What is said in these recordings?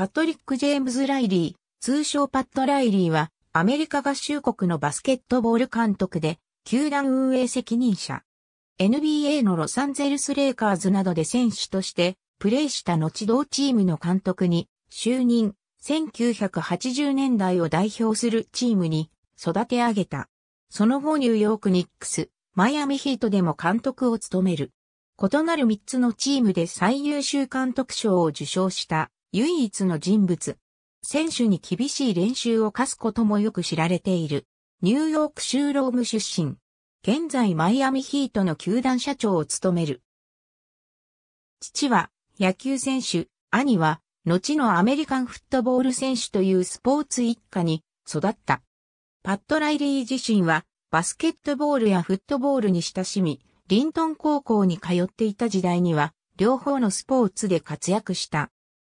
パトリック・ジェームズ・ライリー、通称パッド・ライリーは、アメリカ合衆国のバスケットボール監督で、球団運営責任者。NBA のロサンゼルス・レイカーズなどで選手として、プレーした後同チームの監督に、就任、1980年代を代表するチームに育て上げた。その後ニューヨークニックス、マイアミヒートでも監督を務める。異なる3つのチームで最優秀監督賞を受賞した唯一の人物。選手に厳しい練習を課すこともよく知られている。ニューヨーク州ローム出身。現在マイアミヒートの球団社長を務める。父は野球選手、兄は後のアメリカンフットボール選手というスポーツ一家に育った。パッド・ライリー自身はバスケットボールやフットボールに親しみ、リントン高校に通っていた時代には両方のスポーツで活躍した。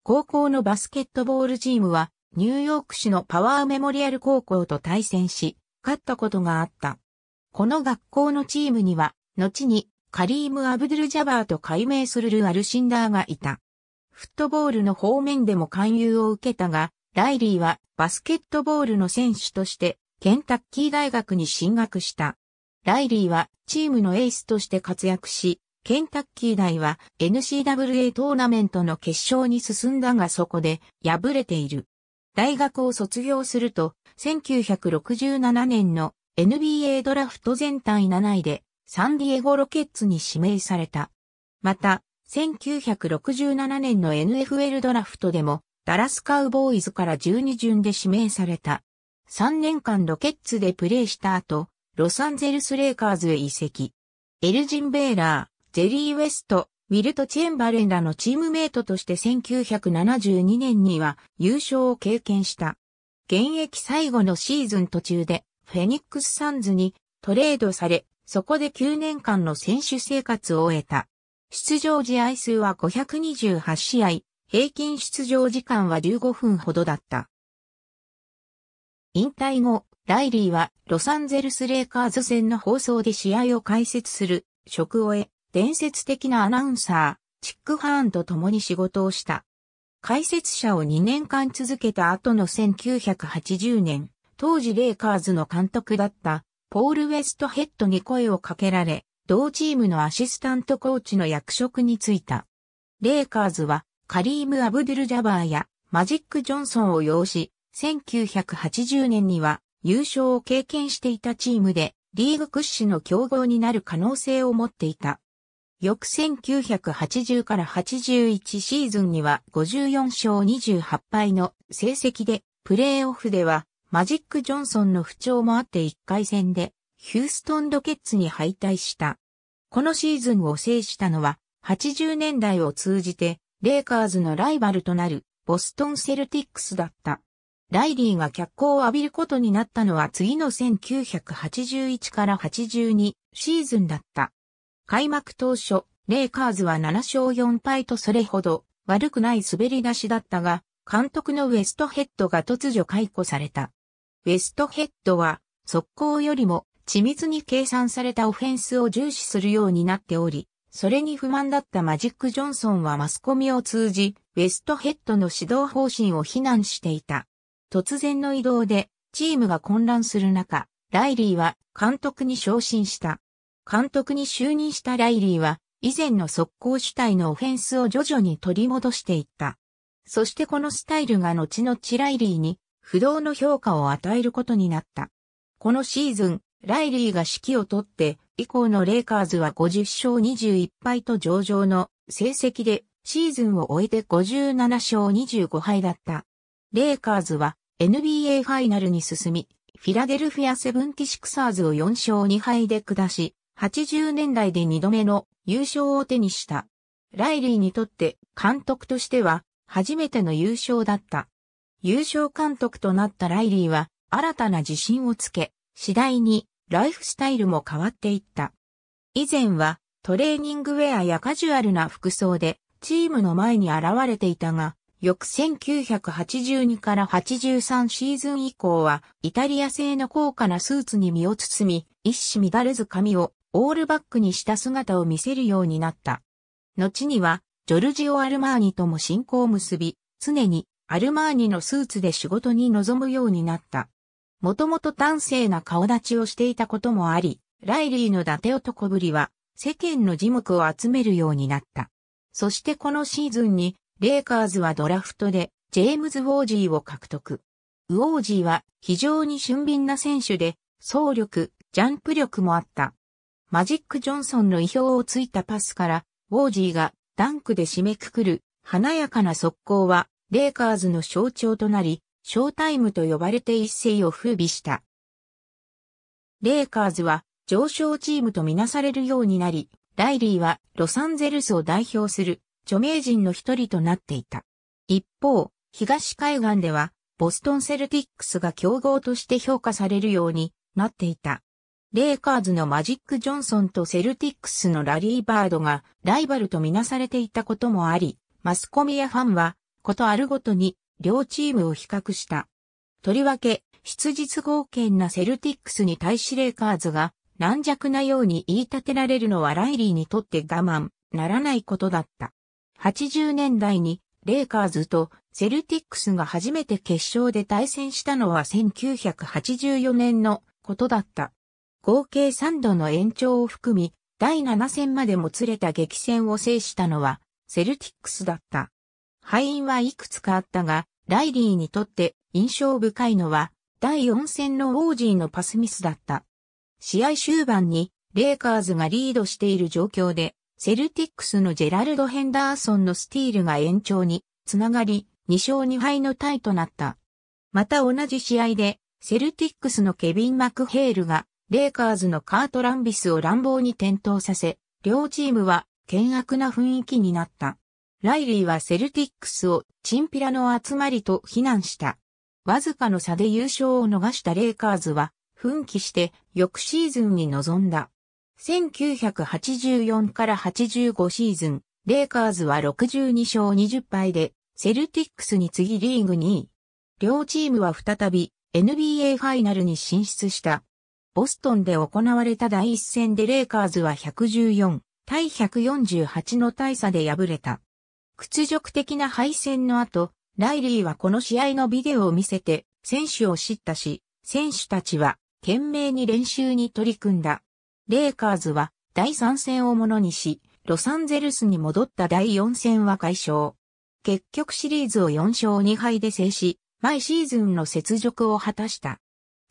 高校のバスケットボールチームは、ニューヨーク市のパワーメモリアル高校と対戦し、勝ったことがあった。この学校のチームには、後にカリーム・アブドゥル・ジャバーと改名するル・アルシンダーがいた。フットボールの方面でも勧誘を受けたが、ライリーはバスケットボールの選手として、ケンタッキー大学に進学した。ライリーはチームのエースとして活躍し、ケンタッキー大は n c w a トーナメントの決勝に進んだがそこで敗れている。大学を卒業すると、1967年の NBA ドラフト全体7位でサンディエゴロケッツに指名された。また、1967年の NFL ドラフトでもダラスカウボーイズから12順で指名された。3年間ロケッツでプレーした後、ロサンゼルスレイカーズへ移籍。エルジン・ベーラー、ジェリー・ウェスト、ウィルト・チェンバレンらのチームメイトとして1972年には優勝を経験した。現役最後のシーズン途中でフェニックス・サンズにトレードされ、そこで9年間の選手生活を終えた。出場試合数は528試合、平均出場時間は15分ほどだった。引退後、ライリーはロサンゼルス・レイカーズ戦の放送で試合を解説する職を得、伝説的なアナウンサー、チック・ハーンと共に仕事をした。解説者を2年間続けた後の1980年、当時レイカーズの監督だったポール・ウェストヘッドに声をかけられ、同チームのアシスタントコーチの役職に就いた。レイカーズはカリーム・アブドゥル・ジャバーやマジック・ジョンソンを擁し、1980年には優勝を経験していたチームで、リーグ屈指の競合になる可能性を持っていた。翌1980から81シーズンには54勝28敗の成績で、プレーオフではマジック・ジョンソンの不調もあって1回戦でヒューストン・ロケッツに敗退した。このシーズンを制したのは80年代を通じてレイカーズのライバルとなるボストン・セルティックスだった。ライリーが脚光を浴びることになったのは次の1981から82シーズンだった。開幕当初、レイカーズは7勝4敗とそれほど悪くない滑り出しだったが、監督のウェストヘッドが突如解雇された。ウェストヘッドは、速攻よりも緻密に計算されたオフェンスを重視するようになっており、それに不満だったマジック・ジョンソンはマスコミを通じ、ウェストヘッドの指導方針を非難していた。突然の移動で、チームが混乱する中、ライリーは監督に昇進した。監督に就任したライリーは、以前の速攻主体のオフェンスを徐々に取り戻していった。そしてこのスタイルが後々ライリーに不動の評価を与えることになった。このシーズン、ライリーが指揮を取って、以降のレイカーズは50勝21敗と上々の成績で、シーズンを終えて57勝25敗だった。レイカーズは NBA ファイナルに進み、フィラデルフィアセブンティシクサーズを4勝2敗で下し、80年代で2度目の優勝を手にした。ライリーにとって監督としては初めての優勝だった。優勝監督となったライリーは新たな自信をつけ、次第にライフスタイルも変わっていった。以前はトレーニングウェアやカジュアルな服装でチームの前に現れていたが、翌1982から83シーズン以降はイタリア製の高価なスーツに身を包み、一糸乱れず髪をオールバックにした姿を見せるようになった。後には、ジョルジオ・アルマーニとも親交を結び、常にアルマーニのスーツで仕事に臨むようになった。もともと端正な顔立ちをしていたこともあり、ライリーの伊達男ぶりは世間の樹木を集めるようになった。そしてこのシーズンに、レイカーズはドラフトでジェームズ・ウォージーを獲得。ウォージーは非常に俊敏な選手で、走力、ジャンプ力もあった。マジック・ジョンソンの意表をついたパスから、ウォージーがダンクで締めくくる華やかな速攻は、レイカーズの象徴となり、ショータイムと呼ばれて一世を風靡した。レイカーズは上昇チームとみなされるようになり、ライリーはロサンゼルスを代表する著名人の一人となっていた。一方、東海岸ではボストンセルティックスが競合として評価されるようになっていた。レイカーズのマジック・ジョンソンとセルティックスのラリー・バードがライバルとみなされていたこともあり、マスコミやファンは、ことあるごとに両チームを比較した。とりわけ、質実合憲なセルティックスに対しレイカーズが軟弱なように言い立てられるのはライリーにとって我慢ならないことだった。80年代にレイカーズとセルティックスが初めて決勝で対戦したのは1984年のことだった。合計3度の延長を含み、第7戦までもつれた激戦を制したのは、セルティックスだった。敗因はいくつかあったが、ライリーにとって印象深いのは、第4戦のオージーのパスミスだった。試合終盤に、レイカーズがリードしている状況で、セルティックスのジェラルド・ヘンダーソンのスティールが延長につながり、2勝2敗のタイとなった。また同じ試合で、セルティックスのケビン・マクヘールがレイカーズのカート・ランビスを乱暴に転倒させ、両チームは険悪な雰囲気になった。ライリーはセルティックスをチンピラの集まりと非難した。わずかの差で優勝を逃したレイカーズは、奮起して翌シーズンに臨んだ。1984から85シーズン、レイカーズは62勝20敗で、セルティックスに次リーグ2位。両チームは再び NBA ファイナルに進出した。ボストンで行われた第一戦でレイカーズは114対148の大差で敗れた。屈辱的な敗戦の後、ライリーはこの試合のビデオを見せて、選手を叱咤し、選手たちは懸命に練習に取り組んだ。レイカーズは第3戦をものにし、ロサンゼルスに戻った第4戦は解消。結局シリーズを4勝2敗で制し、毎シーズンの雪辱を果たした。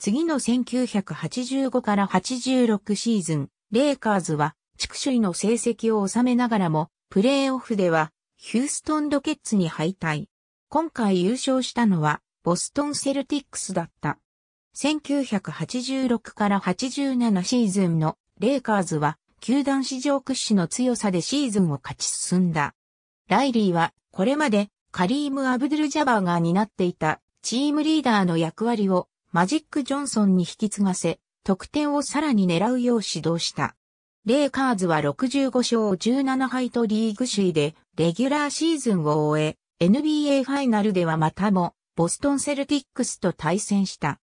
次の1985から86シーズン、レイカーズは地区首位の成績を収めながらも、プレーオフではヒューストンロケッツに敗退。今回優勝したのはボストンセルティックスだった。1986から87シーズンのレイカーズは球団史上屈指の強さでシーズンを勝ち進んだ。ライリーはこれまでカリーム・アブドゥル・ジャバーが担っていたチームリーダーの役割をマジック・ジョンソンに引き継がせ、得点をさらに狙うよう指導した。レイカーズは65勝17敗とリーグ首位で、レギュラーシーズンを終え、NBA ファイナルではまたも、ボストンセルティックスと対戦した。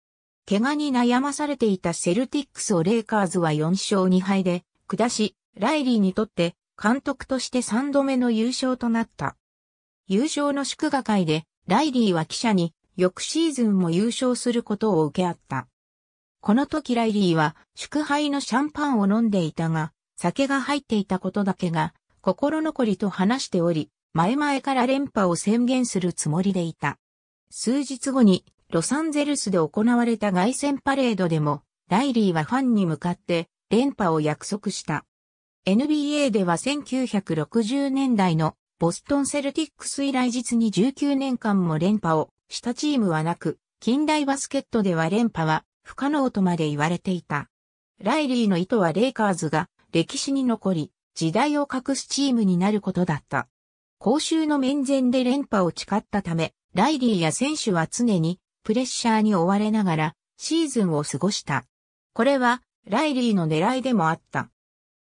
怪我に悩まされていたセルティックスをレイカーズは4勝2敗で、下し、ライリーにとって、監督として3度目の優勝となった。優勝の祝賀会で、ライリーは記者に、翌シーズンも優勝することを受け合った。この時ライリーは祝杯のシャンパンを飲んでいたが、酒が入っていたことだけが心残りと話しており、前々から連覇を宣言するつもりでいた。数日後にロサンゼルスで行われた外戦パレードでも、ライリーはファンに向かって連覇を約束した。NBA では1960年代のボストンセルティックス以来実に19年間も連覇をしたチームはなく、近代バスケットでは連覇は不可能とまで言われていた。ライリーの意図はレイカーズが歴史に残り、時代を隠すチームになることだった。公衆の面前で連覇を誓ったため、ライリーや選手は常にプレッシャーに追われながらシーズンを過ごした。これはライリーの狙いでもあった。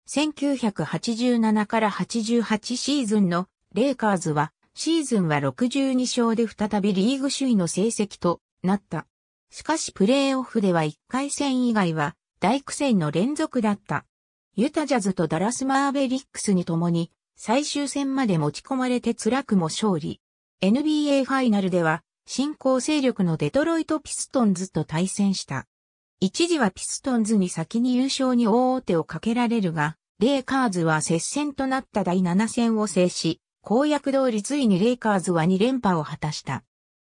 1987から88シーズンのレイカーズはシーズンは62勝で再びリーグ首位の成績となった。しかしプレーオフでは1回戦以外は大苦戦の連続だった。ユタジャズとダラスマーベリックスに共に最終戦まで持ち込まれて辛くも勝利。NBA ファイナルでは新興勢力のデトロイトピストンズと対戦した。一時はピストンズに先に優勝に大手をかけられるが、レイカーズは接戦となった第7戦を制し、公約通りついにレイカーズは2連覇を果たした。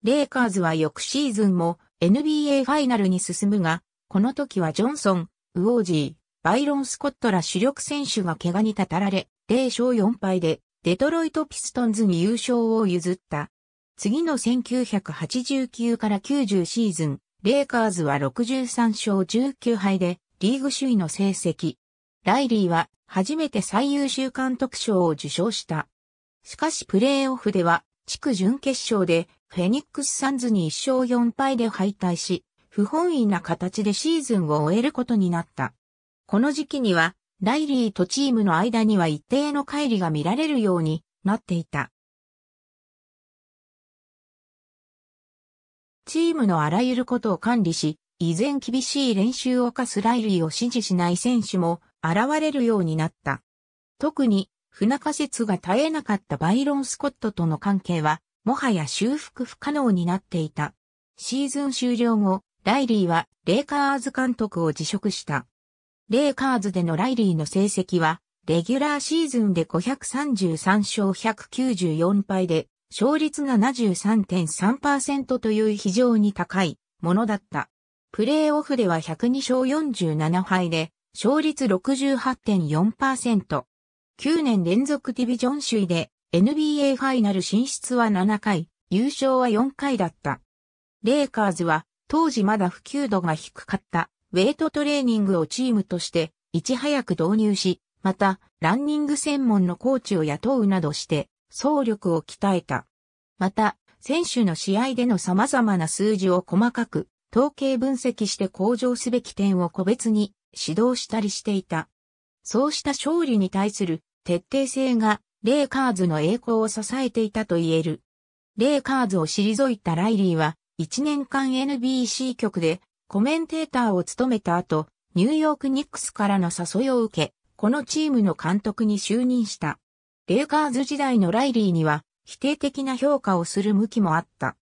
レイカーズは翌シーズンも NBA ファイナルに進むが、この時はジョンソン、ウォージー、バイロン・スコットら主力選手が怪我にたたられ、0勝4敗でデトロイト・ピストンズに優勝を譲った。次の1989から90シーズン、レイカーズは63勝19敗でリーグ首位の成績。ライリーは初めて最優秀監督賞を受賞した。しかしプレーオフでは、地区準決勝でフェニックスサンズに1勝4敗で敗退し、不本意な形でシーズンを終えることになった。この時期には、ライリーとチームの間には一定の乖離が見られるようになっていた。チームのあらゆることを管理し、依然厳しい練習を課すライリーを支持しない選手も現れるようになった。特に不仲説が絶えなかったバイロン・スコットとの関係は、もはや修復不可能になっていた。シーズン終了後、ライリーはレイカーズ監督を辞職した。レイカーズでのライリーの成績は、レギュラーシーズンで533勝194敗で、勝率が73.3%という非常に高いものだった。プレーオフでは102勝47敗で、勝率68.4%。9年連続ディビジョン首位で NBA ファイナル進出は7回、優勝は4回だった。レイカーズは当時まだ普及度が低かったウェイトトレーニングをチームとしていち早く導入し、またランニング専門のコーチを雇うなどして総力を鍛えた。また選手の試合での様々な数字を細かく統計分析して向上すべき点を個別に指導したりしていた。そうした勝利に対する徹底性がレイカーズの栄光を支えていたと言える。レイカーズを退いたライリーは1年間 NBC 局でコメンテーターを務めた後、ニューヨークニックスからの誘いを受け、このチームの監督に就任した。レイカーズ時代のライリーには否定的な評価をする向きもあった。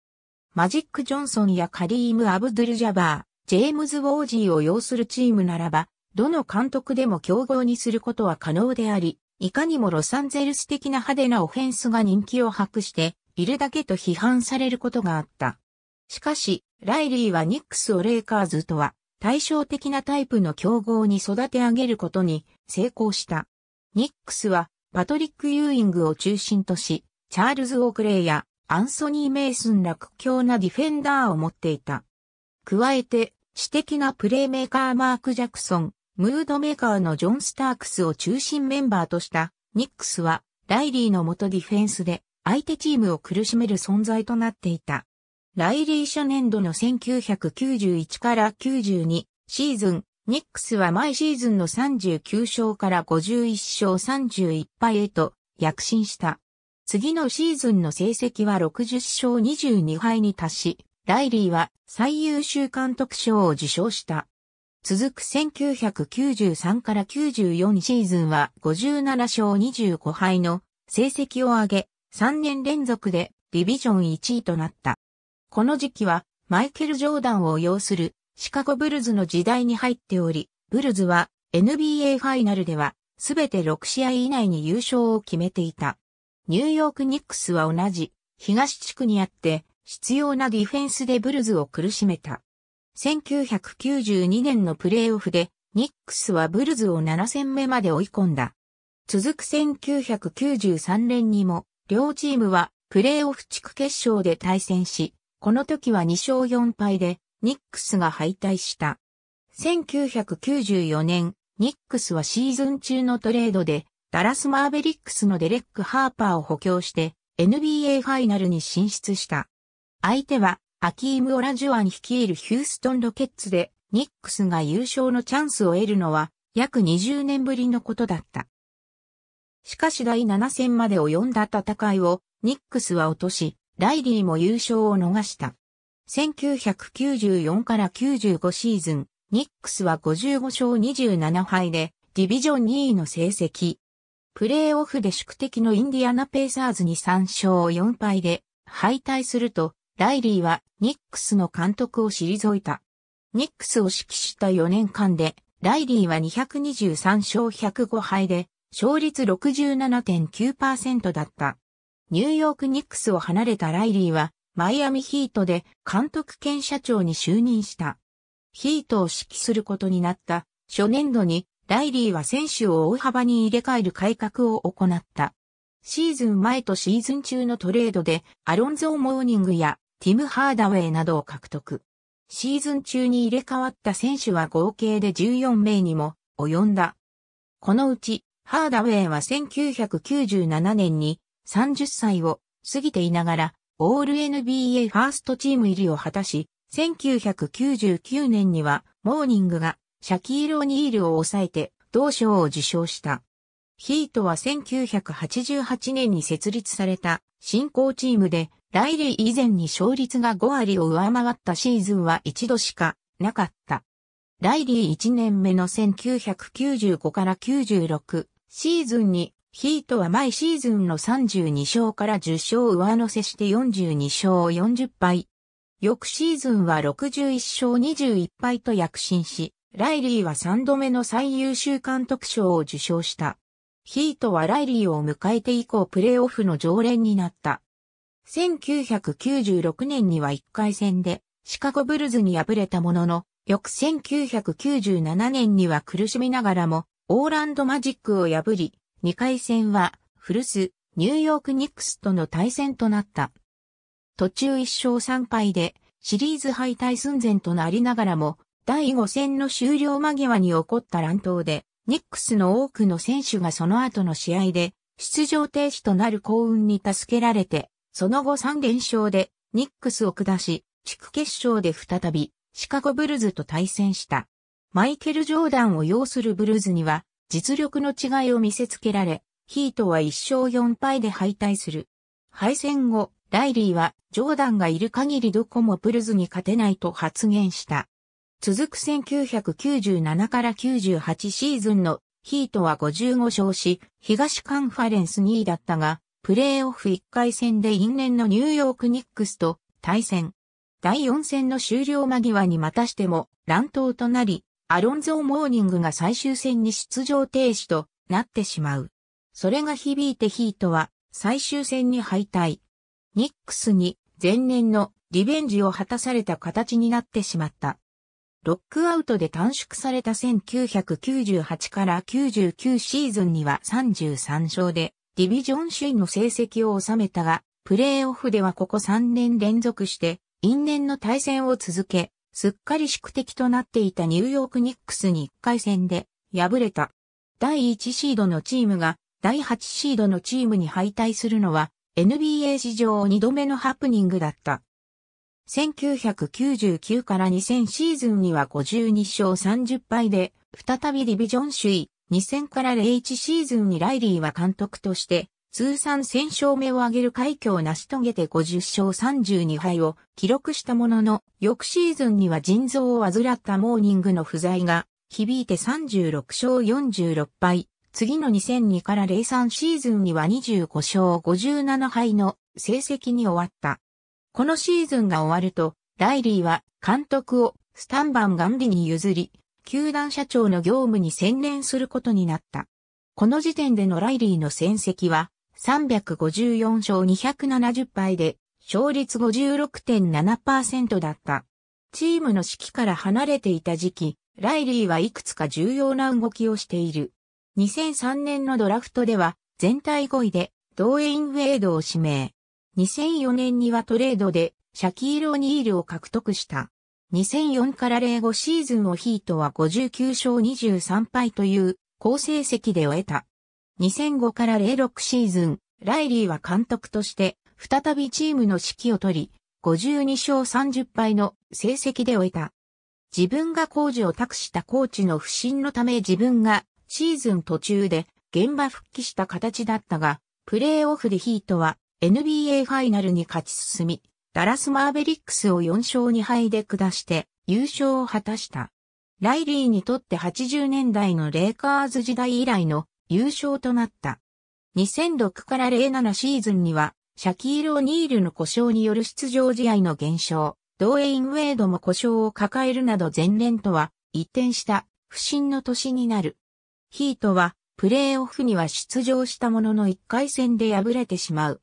マジック・ジョンソンやカリーム・アブドゥル・ジャバー、ジェームズ・ウォージーを擁するチームならば、どの監督でも競合にすることは可能であり、いかにもロサンゼルス的な派手なオフェンスが人気を博しているだけと批判されることがあった。しかし、ライリーはニックスをレイカーズとは対照的なタイプの競合に育て上げることに成功した。ニックスはパトリック・ユーイングを中心とし、チャールズ・オークレイやアンソニー・メイスンら苦強なディフェンダーを持っていた。加えて、知的なプレーメーカーマーク・ジャクソン、ムードメーカーのジョン・スタークスを中心メンバーとしたニックスはライリーの元ディフェンスで相手チームを苦しめる存在となっていた。ライリー初年度の1991から92シーズン、ニックスは毎シーズンの39勝から51勝31敗へと躍進した。次のシーズンの成績は60勝22敗に達し、ライリーは最優秀監督賞を受賞した。続く1993から94シーズンは57勝25敗の成績を上げ、3年連続でディビジョン1位となった。この時期はマイケル・ジョーダンを擁するシカゴブルズの時代に入っており、ブルズは NBA ファイナルではすべて6試合以内に優勝を決めていた。ニューヨークニックスは同じ東地区にあって必要なディフェンスでブルズを苦しめた。1992年のプレーオフで、ニックスはブルズを7戦目まで追い込んだ。続く1993年にも、両チームはプレーオフ地区決勝で対戦し、この時は2勝4敗で、ニックスが敗退した。1994年、ニックスはシーズン中のトレードで、ダラス・マーベリックスのデレック・ハーパーを補強して、NBA ファイナルに進出した。相手は、アキーム・オラジュアン率いるヒューストン・ロケッツで、ニックスが優勝のチャンスを得るのは、約20年ぶりのことだった。しかし第7戦まで及んだ戦いを、ニックスは落とし、ライリーも優勝を逃した。1994から95シーズン、ニックスは55勝27敗で、ディビジョン2位の成績。プレーオフで宿敵のインディアナペイサーズに3勝4敗で敗退すると、ライリーはニックスの監督を退いた。ニックスを指揮した4年間で、ライリーは223勝105敗で、勝率67.9%だった。ニューヨークニックスを離れたライリーは、マイアミヒートで監督兼社長に就任した。ヒートを指揮することになった初年度に、ライリーは選手を大幅に入れ替える改革を行った。シーズン前とシーズン中のトレードで、アロンゾー・モーニングやティム・ハーダウェイなどを獲得。シーズン中に入れ替わった選手は合計で14名にも及んだ。このうち、ハーダウェイは1997年に30歳を過ぎていながら、オール NBA ファーストチーム入りを果たし、1999年には、モーニングがシャキーロ・ーニールを抑えて、同賞を受賞した。ヒートは1988年に設立された新興チームでライリー以前に勝率が5割を上回ったシーズンは一度しかなかった。ライリー1年目の1995から96シーズンにヒートは毎シーズンの32勝から10勝上乗せして42勝40敗。翌シーズンは61勝21敗と躍進し、ライリーは3度目の最優秀監督賞を受賞した。ヒートはライリーを迎えて以降プレーオフの常連になった。1996年には1回戦でシカゴブルズに敗れたものの、翌1997年には苦しみながらもオーランドマジックを破り、2回戦は古巣ニューヨークニックスとの対戦となった。途中1勝3敗でシリーズ敗退寸前となりながらも、第5戦の終了間際に起こった乱闘で、ニックスの多くの選手がその後の試合で出場停止となる幸運に助けられてその後3連勝でニックスを下し、地区決勝で再びシカゴブルズと対戦した。マイケル・ジョーダンを擁するブルーズには実力の違いを見せつけられ、ヒートは1勝4敗で敗退する。敗戦後、ライリーはジョーダンがいる限りどこもブルーズに勝てないと発言した。続く1997から98シーズンのヒートは55勝し、東カンファレンス2位だったが、プレーオフ1回戦で因縁のニューヨークニックスと対戦。第4戦の終了間際にまたしても乱闘となり、アロンゾー・モーニングが最終戦に出場停止となってしまう。それが響いてヒートは最終戦に敗退。ニックスに前年のリベンジを果たされた形になってしまった。ロックアウトで短縮された1998から99シーズンには33勝でディビジョン首位の成績を収めたが、プレーオフではここ3年連続して、因縁の対戦を続け、すっかり宿敵となっていたニューヨークニックスに1回戦で敗れた。第1シードのチームが第8シードのチームに敗退するのは NBA 史上2度目のハプニングだった。1999から2000シーズンには52勝30敗で再びディビジョン首位2000から01シーズンにライリーは監督として、通算1000勝目を挙げる快挙を成し遂げて50勝32敗を記録したものの、翌シーズンには腎臓を患ったモーニングの不在が、響いて36勝46敗。次の2002から03シーズンには25勝57敗の成績に終わった。このシーズンが終わると、ライリーは監督をスタンバン・ガンィに譲り、球団社長の業務に専念することになった。この時点でのライリーの戦績は354勝270敗で勝率56.7%だった。チームの指揮から離れていた時期、ライリーはいくつか重要な動きをしている。2003年のドラフトでは全体5位でドーエイン・ウェイドを指名。2004年にはトレードでシャキーロ・ーニールを獲得した。2004から05シーズンをヒートは59勝23敗という好成績で終えた。2005から06シーズン、ライリーは監督として再びチームの指揮を取り、52勝30敗の成績で終えた。自分が工事を託したコーチの不信のため自分がシーズン途中で現場復帰した形だったが、プレーオフでヒートは NBA ファイナルに勝ち進み、ダラス・マーベリックスを4勝2敗で下して優勝を果たした。ライリーにとって80年代のレイカーズ時代以来の優勝となった。2006から07シーズンには、シャキール・オニールの故障による出場試合の減少、ドウェイン・ウェイドも故障を抱えるなど前年とは一転した不審の年になる。ヒートはプレーオフには出場したものの1回戦で敗れてしまう。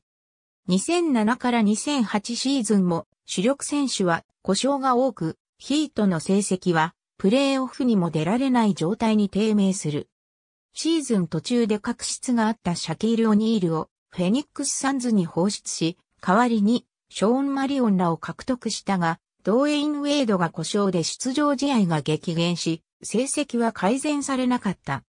2007から2008シーズンも主力選手は故障が多く、ヒートの成績はプレーオフにも出られない状態に低迷する。シーズン途中で確執があったシャキール・オニールをフェニックス・サンズに放出し、代わりにショーン・マリオンらを獲得したが、ドーエイン・ウェイドが故障で出場試合が激減し、成績は改善されなかった。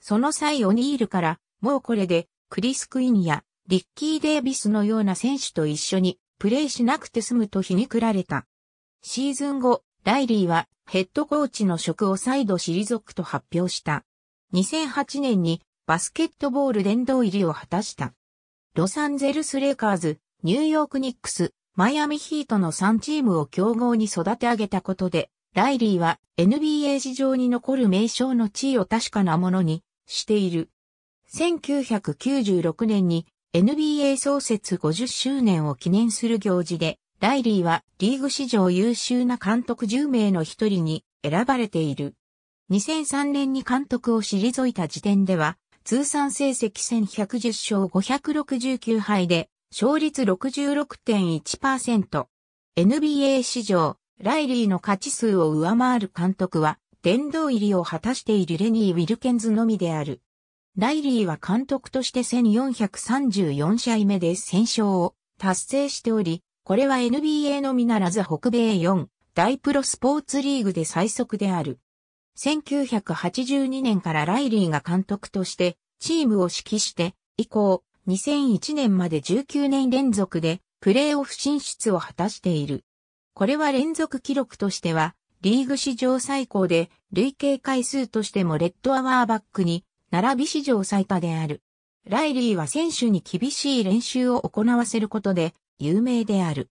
その際オニールから、もうこれでクリス・クインやリッキー・デービスのような選手と一緒にプレーしなくて済むと皮肉られた。シーズン後、ライリーはヘッドコーチの職を再度退くと発表した。2008年にバスケットボール殿堂入りを果たした。ロサンゼルス・レイカーズ、ニューヨーク・ニックス、マイアミ・ヒートの3チームを競合に育て上げたことで、ライリーは NBA 史上に残る名称の地位を確かなものにしている。1996年に NBA 創設50周年を記念する行事で、ライリーはリーグ史上優秀な監督10名の一人に選ばれている。2003年に監督を退いた時点では、通算成績1110勝569敗で、勝率66.1%。NBA 史上、ライリーの勝ち数を上回る監督は、殿堂入りを果たしているレニー・ウィルケンズのみである。ライリーは監督として1434試合目で戦勝を達成しており、これは NBA のみならず北米4大プロスポーツリーグで最速である。1982年からライリーが監督としてチームを指揮して以降2001年まで19年連続でプレーオフ進出を果たしている。これは連続記録としてはリーグ史上最高で累計回数としてもレッドアワーバックに並び史上最多である。ライリーは選手に厳しい練習を行わせることで有名である。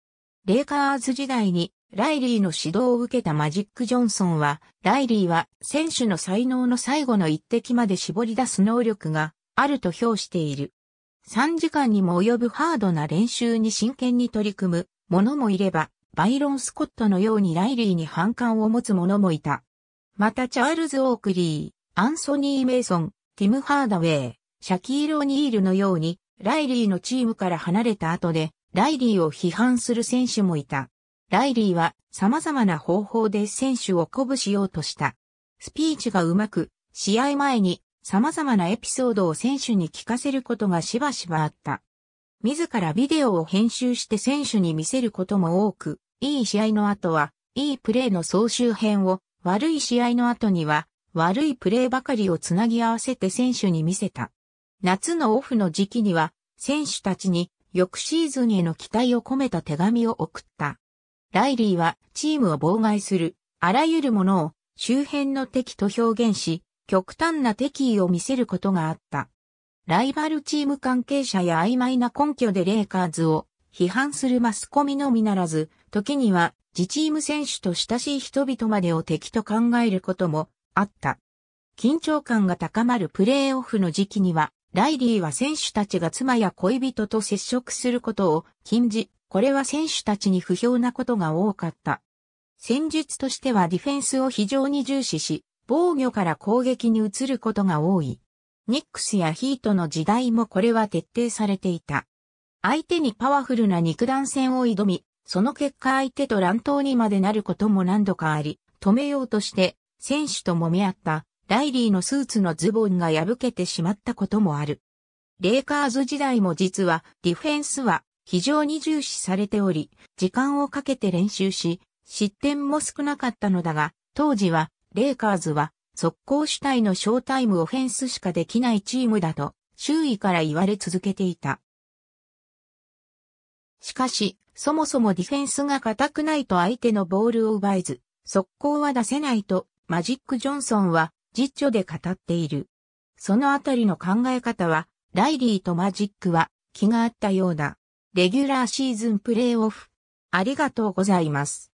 レイカーズ時代にライリーの指導を受けたマジック・ジョンソンは、ライリーは選手の才能の最後の一滴まで絞り出す能力があると評している。3時間にも及ぶハードな練習に真剣に取り組む者もいれば、バイロン・スコットのようにライリーに反感を持つ者もいた。またチャールズ・オークリー、アンソニー・メイソン、ティム・ハーダウェイ、シャキール・オニールのように、ライリーのチームから離れた後で、ライリーを批判する選手もいた。ライリーは様々な方法で選手を鼓舞しようとした。スピーチがうまく、試合前に様々なエピソードを選手に聞かせることがしばしばあった。自らビデオを編集して選手に見せることも多く、いい試合の後は、いいプレーの総集編を、悪い試合の後には、悪いプレーばかりをつなぎ合わせて選手に見せた。夏のオフの時期には、選手たちに翌シーズンへの期待を込めた手紙を送った。ライリーはチームを妨害するあらゆるものを周辺の敵と表現し、極端な敵意を見せることがあった。ライバルチーム関係者や曖昧な根拠でレイカーズを批判するマスコミのみならず、時には自チーム選手と親しい人々までを敵と考えることもあった。緊張感が高まるプレーオフの時期には、ライリーは選手たちが妻や恋人と接触することを禁じ、これは選手たちに不評なことが多かった。戦術としてはディフェンスを非常に重視し、防御から攻撃に移ることが多い。ニックスやヒートの時代もこれは徹底されていた。相手にパワフルな肉弾戦を挑み、その結果相手と乱闘にまでなることも何度かあり、止めようとして選手と揉め合った、ライリーのスーツのズボンが破けてしまったこともある。レイカーズ時代も実は、ディフェンスは非常に重視されており、時間をかけて練習し、失点も少なかったのだが、当時は、レイカーズは、速攻主体のショータイムオフェンスしかできないチームだと、周囲から言われ続けていた。しかし、そもそもディフェンスが硬くないと相手のボールを奪えず、速攻は出せないとマジック・ジョンソンは実著で語っている。そのあたりの考え方は、ライリーとマジックは気があったようだ。レギュラーシーズンプレイオフ。ありがとうございます。